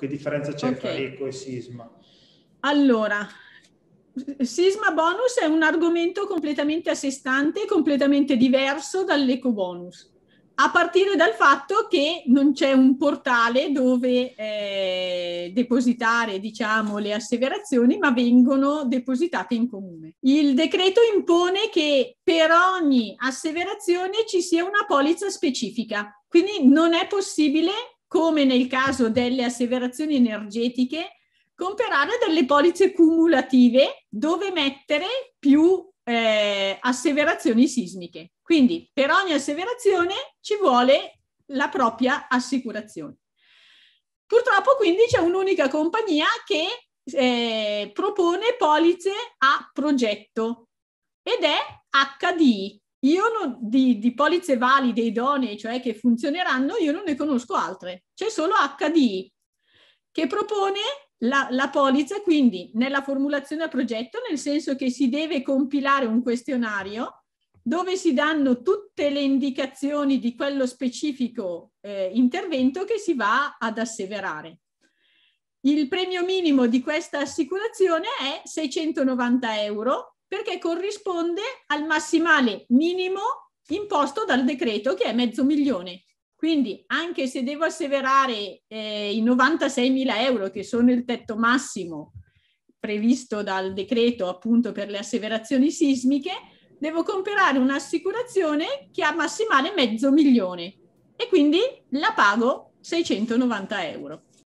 Che differenza c'è okay. tra eco e sisma? Allora, sisma bonus è un argomento completamente a sé stante, completamente diverso dall'eco bonus a partire dal fatto che non c'è un portale dove eh, depositare diciamo, le asseverazioni, ma vengono depositate in comune. Il decreto impone che per ogni asseverazione ci sia una polizza specifica, quindi non è possibile come nel caso delle asseverazioni energetiche, comprare delle polizze cumulative dove mettere più eh, asseverazioni sismiche. Quindi per ogni asseverazione ci vuole la propria assicurazione. Purtroppo quindi c'è un'unica compagnia che eh, propone polizze a progetto ed è HDI, io non, di, di, polizze valide, idonee, cioè che funzioneranno, io non ne conosco altre. C'è solo HDI che propone la, la polizza, quindi nella formulazione a progetto, nel senso che si deve compilare un questionario dove si danno tutte le indicazioni di quello specifico eh, intervento che si va ad asseverare. Il premio minimo di questa assicurazione è 690 euro perché corrisponde al massimale minimo imposto dal decreto che è mezzo milione. Quindi anche se devo asseverare eh, i 96.000 euro che sono il tetto massimo previsto dal decreto appunto per le asseverazioni sismiche, devo comprare un'assicurazione che ha massimale mezzo milione e quindi la pago 690 euro.